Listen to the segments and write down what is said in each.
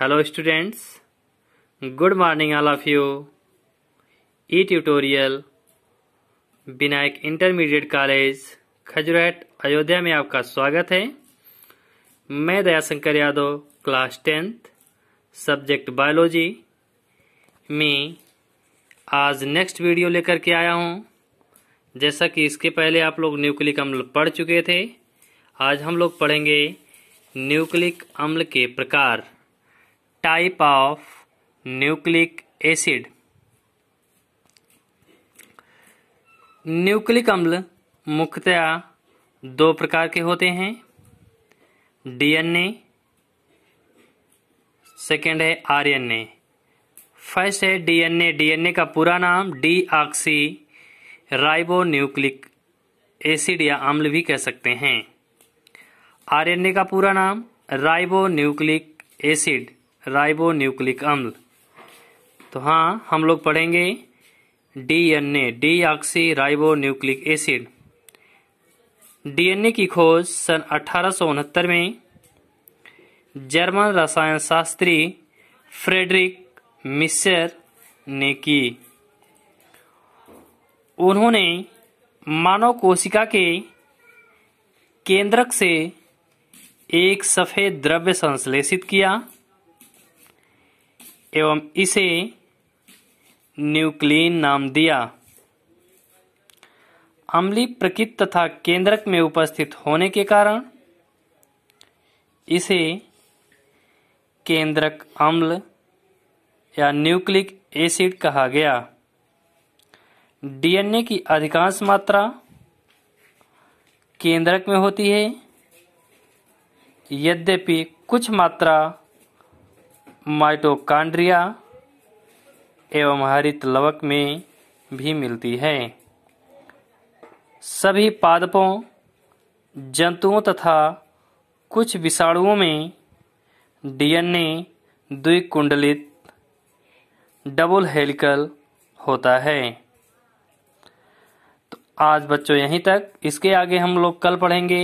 hello students good morning all of you E tutorial Vinayak intermediate college Khajurat Ayodhya में आपका स्वागत है मैं Dayashankar Yadav class tenth subject biology में आज नेक्स्ट वीडियो लेकर के आया हूँ जैसा कि इसके पहले आप लोग न्यूक्लिक अम्ल पढ़ चुके थे आज हम लोग पढ़ेंगे न्यूक्लिक अम्ल के प्रकार type of nucleic acid nucleic अम्ल मुख्यतः दो प्रकार के होते हैं डीएनए सेकेंड है आरएनए फर्स्ट है डीएनए डीएनए का पूरा नाम ribo nucleic acid या अम्ल भी कह सकते हैं आरएनए का पूरा नाम ribo nucleic acid ribonucleic अम्ल तो हाँ हम लोग पढ़ेंगे DNA ribo nucleic acid डीएनए की खोज सन अठारह में जर्मन रसायन शास्त्री फ्रेडरिक मिशर ने की उन्होंने मानव कोशिका के केंद्रक से एक सफ़ेद द्रव्य संश्लेषित किया एवं इसे न्यूक्लिन नाम दिया अम्ली प्रकृत तथा केंद्रक में उपस्थित होने के कारण इसे केंद्रक अम्ल या न्यूक्लिक एसिड कहा गया डीएनए की अधिकांश मात्रा केंद्रक में होती है यद्यपि कुछ मात्रा माइटोकांड्रिया एवं हरित लवक में भी मिलती है सभी पादपों जंतुओं तथा कुछ विषाणुओं में डीएनए द्विकुंडलित डबल हेलिकल होता है तो आज बच्चों यहीं तक इसके आगे हम लोग कल पढ़ेंगे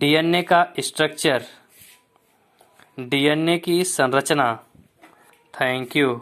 डीएनए का स्ट्रक्चर डीएनए की संरचना थैंक यू